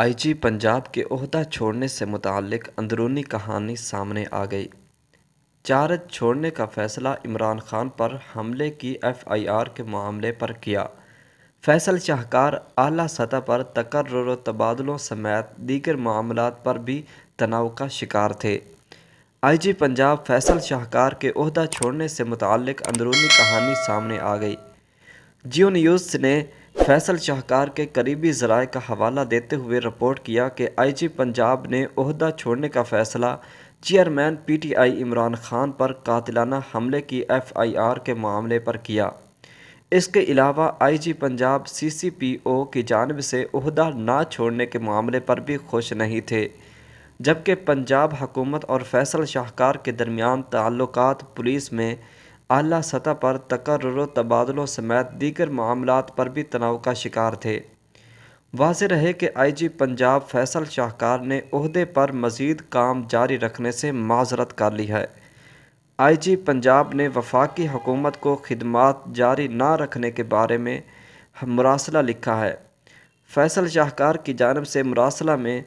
IG Punjab के अहदा छोड़ने से मुतक अंदरूनी कहानी सामने आ गई चार्ज छोड़ने का फैसला इमरान खान पर हमले की एफआईआर के मामले पर किया फैसल शाहकार अली सतह पर तकर्र तबादलों समेत दीगर मामला पर भी तनाव का शिकार थे आईजी पंजाब फैसल शाहकार के अहदा छोड़ने से मुतक अंदरूनी कहानी सामने आ गई जियो न्यूज़ ने फैसल शाहकार के करीबी जराए का हवाला देते हुए रिपोर्ट किया कि आईजी पंजाब ने अहदा छोड़ने का फैसला चेयरमैन पीटीआई इमरान खान पर कातिलाना हमले की एफआईआर के मामले पर किया इसके अलावा आईजी पंजाब सीसीपीओ की जानब से अहदा ना छोड़ने के मामले पर भी खुश नहीं थे जबकि पंजाब हुकूमत और फैसल शाहकार के दरमियान ताल्लुकात पुलिस में अली सतह पर तकर्र तबादलों समेत दीगर मामलों पर भी तनाव का शिकार थे वाज रहे कि आई जी पंजाब फैसल शाहकार ने अहदे पर मज़ीद काम जारी रखने से माजरत कर ली है आई जी पंजाब ने वफाकी हुकूमत को खदमात जारी ना रखने के बारे में मुरासला लिखा है फैसल शाहकार की जानब से मुरासला में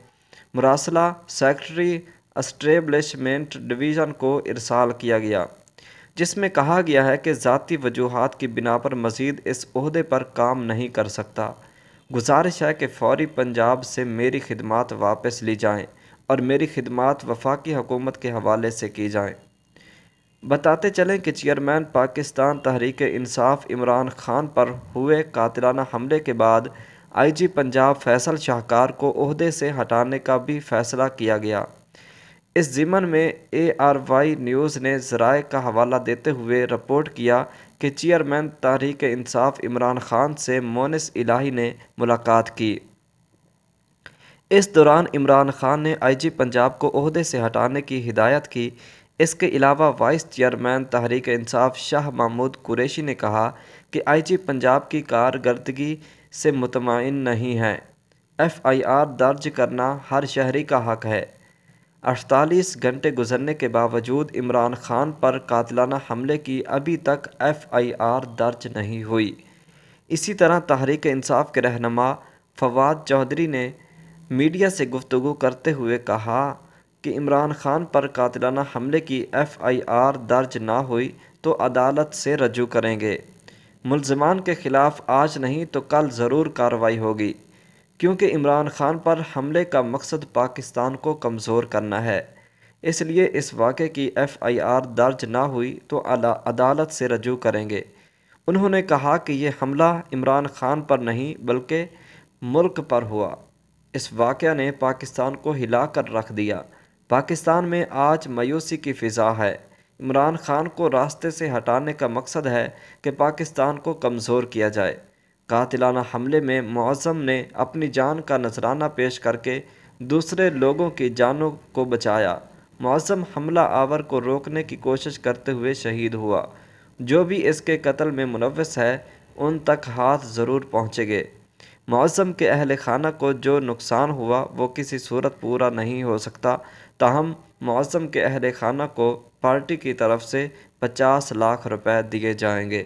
मुरासला सेक्रटरी इस्टेबलिशमेंट डिवीज़न को इरसाल किया गया जिसमें कहा गया है कि ज़ाती वजूहत की बिना पर मज़ीद इस अहदे पर काम नहीं कर सकता गुजारिश है कि फौरी पंजाब से मेरी खिदमत वापस ली जाएँ और मेरी खिदमत वफाकी हकूमत के हवाले से की जाएँ बताते चलें कि चेयरमैन पाकिस्तान तहरीक इंसाफ इमरान खान पर हुए कातिलाना हमले के बाद आईजी पंजाब फैसल शाहकार को अहदे से हटाने का भी फैसला किया गया इस ज़िमन में ए आर वाई न्यूज़ ने ज़राए का हवाला देते हुए रिपोर्ट किया कि चेयरमैन तहरीक इंसाफ इमरान खान से मोनिस इलाही ने मुलाकात की इस दौरान इमरान खान ने आईजी पंजाब को अहदे से हटाने की हिदायत की इसके अलावा वाइस चेयरमैन तहरीक इंसाफ शाह महमूद कुरैशी ने कहा कि आईजी पंजाब की कारकर्दगी से मुतमिन नहीं है एफ़आईआर दर्ज करना हर शहरी का हक है अड़तालीस घंटे गुजरने के बावजूद इमरान खान पर कातलाना हमले की अभी तक एफआईआर दर्ज नहीं हुई इसी तरह तहरीक इंसाफ के रहनमा फवाद चौधरी ने मीडिया से गुफ्तु करते हुए कहा कि इमरान खान पर कातलाना हमले की एफआईआर दर्ज ना हुई तो अदालत से रजू करेंगे मुलजमान के ख़िलाफ़ आज नहीं तो कल ज़रूर कार्रवाई होगी क्योंकि इमरान खान पर हमले का मकसद पाकिस्तान को कमज़ोर करना है इसलिए इस वाक़े की एफ़आईआर दर्ज ना हुई तो अदालत से रजू करेंगे उन्होंने कहा कि यह हमला इमरान खान पर नहीं बल्कि मुल्क पर हुआ इस वाक़े ने पाकिस्तान को हिला कर रख दिया पाकिस्तान में आज मायूसी की फ़िज़ा है इमरान खान को रास्ते से हटाने का मकसद है कि पाकिस्तान को कमज़ोर किया जाए कातिलाना हमले में मौसम ने अपनी जान का नजराना पेश करके दूसरे लोगों की जानों को बचाया मौसम हमला आवर को रोकने की कोशिश करते हुए शहीद हुआ जो भी इसके कत्ल में मुलवस है उन तक हाथ ज़रूर पहुँचेंगे मौसम के अहल खाना को जो नुकसान हुआ वो किसी सूरत पूरा नहीं हो सकता ताहम मौसम के अहल खाना को पार्टी की तरफ से पचास लाख रुपए दिए जाएंगे